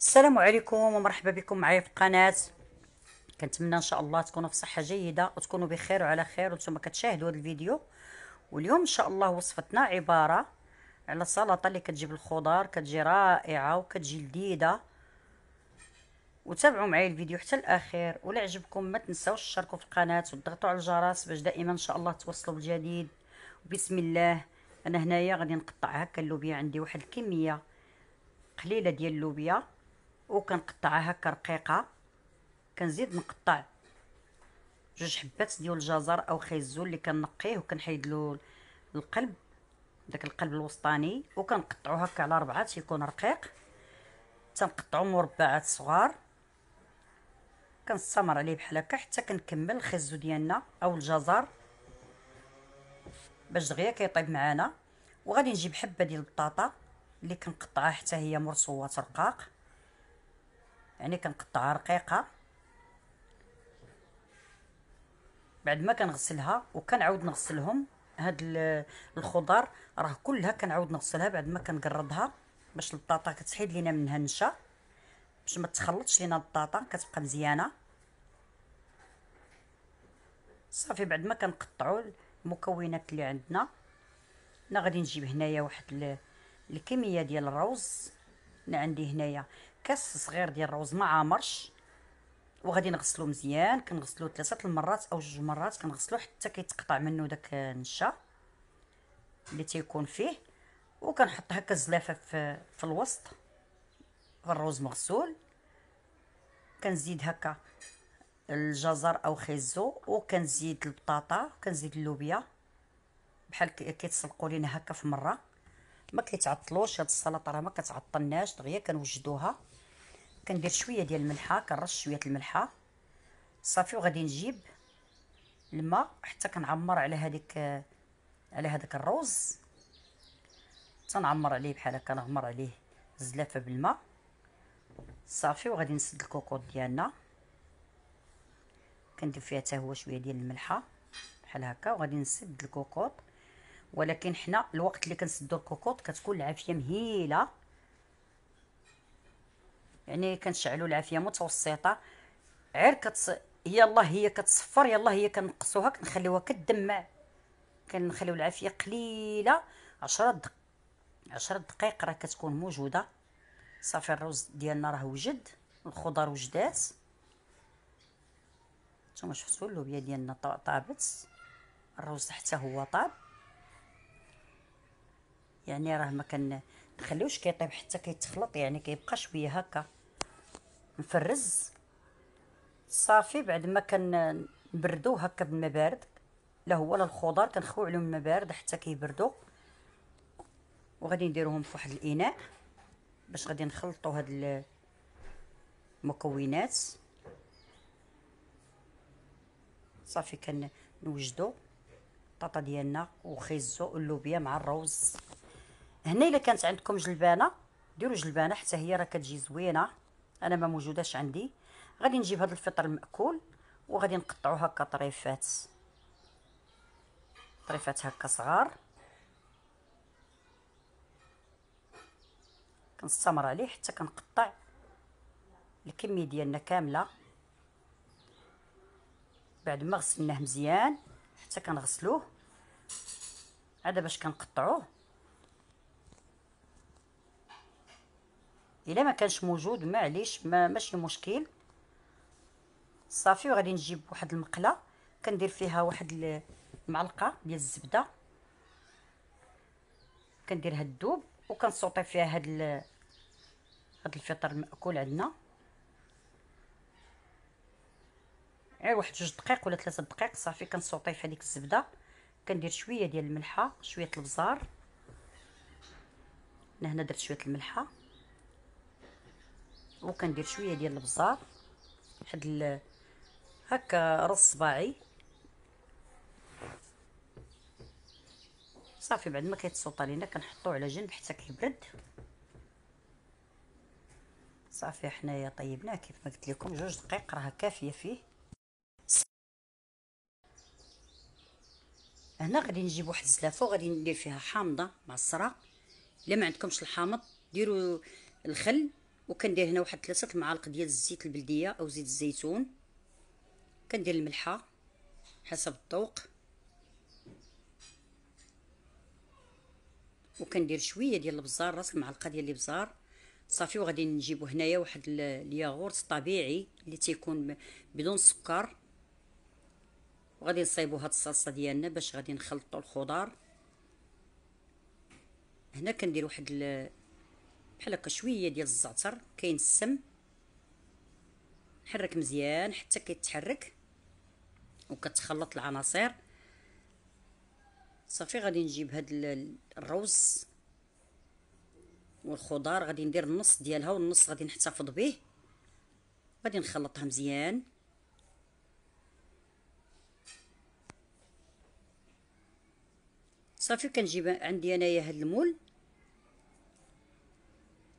السلام عليكم ومرحبا بكم معايا في القناه كنتمنى ان شاء الله تكونوا في صحه جيده وتكونوا بخير وعلى خير وانتم كتشاهدوا هذا الفيديو واليوم ان شاء الله وصفتنا عباره على سلطه اللي كتجيب الخضار كتجي رائعه وكتجي لذيذه وتابعوا معايا الفيديو حتى الاخير ولا عجبكم ما تنساوش تشاركوا في القناه وتضغطوا على الجرس باش دائما ان شاء الله توصلوا بالجديد بسم الله انا هنايا غادي نقطع هكا اللوبيا عندي واحد الكميه قليله ديال اللوبيا وكنقطعها هكا رقيقه كنزيد نقطع جوج حبات ديال الجزر او خيزو اللي كنقيه وكنحيد له القلب داك القلب الوسطاني وكنقطعو هكا على ربعه تيكون رقيق تنقطعو مربعات صغار كنستمر عليه بحال هكا حتى كنكمل الخيزو ديالنا او الجزر باش دغيا كيطيب معانا وغادي نجيب حبه ديال البطاطا اللي كنقطعها حتى هي مرصوات رقاق يعني كنقطعها رقيقه بعد ما كنغسلها وكنعاود نغسلهم هاد الخضر راه كلها كنعاود نغسلها بعد ما كنقرضها باش البطاطا كتحيد لينا منها النشا باش ما تخلطش لينا البطاطا كتبقى مزيانه صافي بعد ما كنقطعوا المكونات اللي عندنا انا غادي نجيب هنايا واحد الكميه ديال الروز انا عندي هنايا كاس صغير ديال الروز ما عامرش وغادي نغسلو مزيان كنغسلو ثلاثه المرات او جوج مرات كنغسلو حتى كيتقطع منه داك النشا اللي تيكون فيه وكنحط هكا الزلافه في في الوسط الروز مغسول كنزيد هكا الجزر او خيزو وكنزيد البطاطا وكنزيد اللوبيا بحال كيتسلقوا لينا هكا في مره ما كيتعطلوش هاد السلطه راه ما كتعطلناش دغيا كنوجدوها كندير شويه ديال الملحه كنرش شويه الملحه صافي وغادي نجيب الماء حتى كنعمر على هذيك على هذاك الروز تنعمر عليه بحال هكا نغمر عليه زلافه بالماء صافي وغادي نسد الكوكوط ديالنا كندير فيها حتى هو شويه ديال الملحه بحال هكا وغادي نسد الكوكوط ولكن حنا الوقت اللي كنسدو الكوكوط كتكون العافيه مهيله يعني كنشعلوا العافيه متوسطه غير كتص يلا هي كتصفر يلا هي كنقصوها كنخليوها كدمع كنخليو العافيه قليله 10 دقائق 10 دقائق راه كتكون موجوده صافي الرز ديالنا راه وجد الخضر وجدات نتوما شفتوا اللوبيا ديالنا طابت الرز حتى هو طاب يعني راه ما كنخليوش كيطيب حتى كيتخلط يعني كيبقى شويه هكا نفرز صافي بعد ما نبردو هكا بالما بارد لا هو لا الخضر كنخويو عليهم الماء بارد حتى كيبردو وغادي نديروهم في واحد الاناء باش غادي نخلطوا هاد المكونات صافي كنوجدوا الطاطا ديالنا وخيزو اللوبيا مع الروز هنا الا كانت عندكم جلبانه ديروا جلبانه حتى هي راه كتجي زوينه انا ما موجوداش عندي غادي نجيب هذا الفطر الماكول وغادي نقطعو هكا طريفات طريفات هكا صغار كنستمر عليه حتى كنقطع الكميه ديالنا كامله بعد ما غسلناه مزيان حتى كنغسلوه عاد باش كنقطعوه الا ما كانش موجود معليش ما, ماشي مشكل صافي وغادي نجيب واحد المقله كندير فيها واحد المعلقه ديال الزبده كندير هاد الدوب وكنصوطي فيها هاد هاد الفطر الماكول عندنا غير واحد جوج دقائق ولا ثلاثة دقائق صافي كنصوطي في هذيك الزبده كندير شويه ديال الملحه شويه البزار هنا درت شويه الملحه وكندير شويه ديال البزار واحد هكا رص صباعي صافي بعد ما كيتسوط علينا كنحطو على جنب حتى كيبرد صافي حنايا طيبناه كيف ما قلت لكم جوج دقائق راه كافيه فيه هنا غادي نجيب واحد الزلافه وغادي ندير فيها حامضه معصره الا ما عندكمش الحامض ديروا الخل وكندير هنا واحد ثلاثة المعالق ديال الزيت البلديه او زيت الزيتون كندير الملحه حسب الذوق وكندير شويه ديال البزار راس المعلقه ديال البزار صافي وغادي نجيبو هنايا واحد الياغورت طبيعي اللي تيكون بدون سكر وغادي نصايبو هاد الصلصه ديالنا باش غادي نخلطو الخضار هنا كندير واحد بحال هكا شويه ديال الزعتر كاين السم نحرك مزيان حتى كيتحرك وكتخلط العناصر صافي غادي نجيب هاد الروز والخضار غادي ندير النص ديالها والنص غادي نحتفظ به غادي نخلطها مزيان صافي كنجيب عندي انايا هاد المول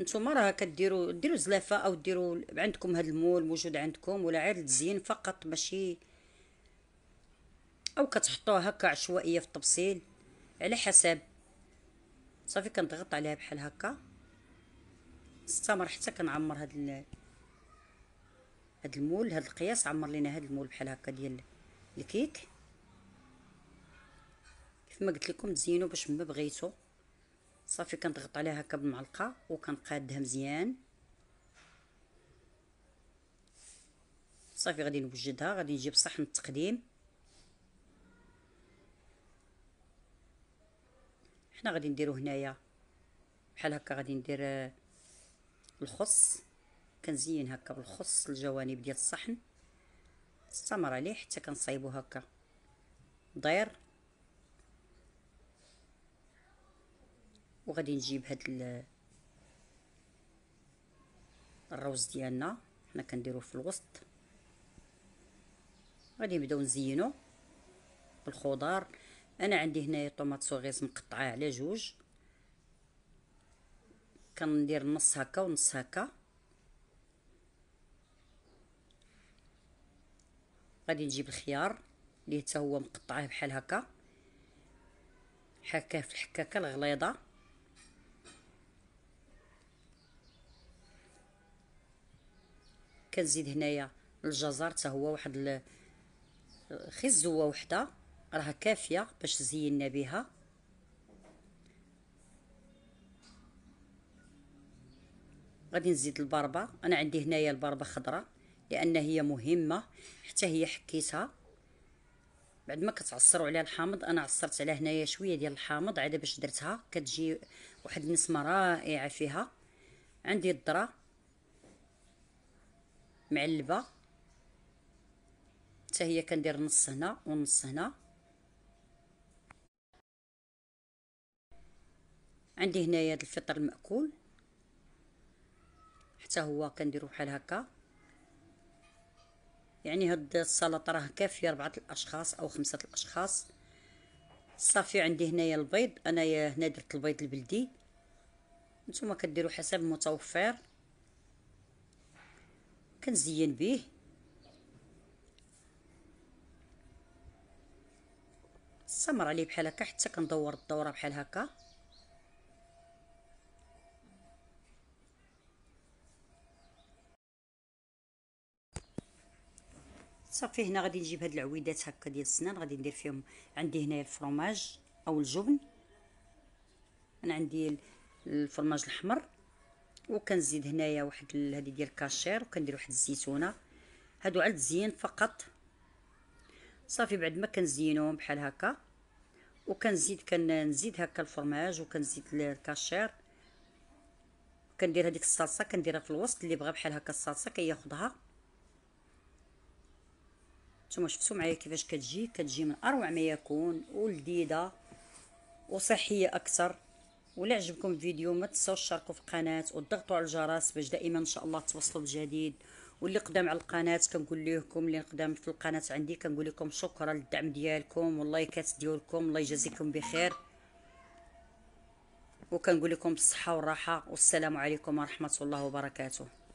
نتوما راه كديروا ديروا زلافه او ديروا عندكم هذا المول موجود عندكم ولا غير التزيين فقط ماشي او كتحطوها هكا عشوائيه في التبصيل على حسب صافي كنضغط عليها بحال هكا نستمر حتى كنعمر هاد هاد المول هاد القياس عمر لينا هاد المول بحال هكا ديال الكيك كيف ما قلت لكم تزينوا باش ما بغيتو صافي كنضغط عليها هكا بالمعلقه وكنقادها مزيان صافي غادي نوجدها غادي نجيب صحن التقديم حنا غادي نديرو هنايا بحال هكا غادي ندير آه، الخص كنزين هكا بالخص الجوانب ديال الصحن استمر عليه حتى كنصايبو هكا داير وغادي نجيب هاد الروز ديالنا حنا كنديروه في الوسط غادي نبداو نزينو بالخضار انا عندي هنايا طوماط صغيص مقطعاه على جوج كندير نص هكا ونص هكا غادي نجيب الخيار اللي حتى هو مقطعاه بحال هكا حكاه في الحكاكه الغليظه كنزيد هنايا الجزر حتى هو واحد خزوه وحده راها كافيه باش زينا بها غادي نزيد البربه انا عندي هنايا البربه خضراء لان هي مهمه حتى هي حكيتها بعد ما كتعصروا عليها الحامض انا عصرت عليها هنايا شويه ديال الحامض عاد باش درتها كتجي واحد النسمه رائعه فيها عندي الذره معلبه حتى هي كندير نص هنا ونص هنا عندي هنايا هذا الفطر المأكول حتى هو كنديرو بحال هكا يعني هاد السلطه راه كافيه ربعه الاشخاص او خمسه الاشخاص صافي عندي هنايا البيض انايا هنا درت البيض البلدي نتوما كديروا حسب المتوفر كنزين به استمر عليه بحال هكا حتى كندور الدوره بحال هكا صافي هنا غادي نجيب هاد العويدات هكا ديال السنان غادي ندير فيهم عندي هنايا الفرماج او الجبن انا عندي الفرماج الاحمر وكنزيد هنايا واحد هذه ديال الكاشير وكندير واحد الزيتونه هادو على التزيين فقط صافي بعد ما كنزينوهم بحال هكا وكنزيد كنزيد هكا الفرماج وكنزيد الكاشير كندير هذيك الصلصه كنديرها في الوسط اللي بغى بحال هكا الصلصه كياخذها نتوما شفتوا معايا كيفاش كتجي كتجي من اروع ما يكون ولذيذه وصحيه اكثر ولا عجبكم الفيديو ما تنساوش تشاركوا في القناه وتضغطوا على الجرس باش دائما ان شاء الله توصلوا بجديد واللي قدام على القناه كنقول لكم اللي قدام في القناه عندي كنقول لكم شكرا للدعم ديالكم واللايكات ديالكم الله يجازيكم بخير وكنقول لكم بالصحه والراحه والسلام عليكم ورحمه الله وبركاته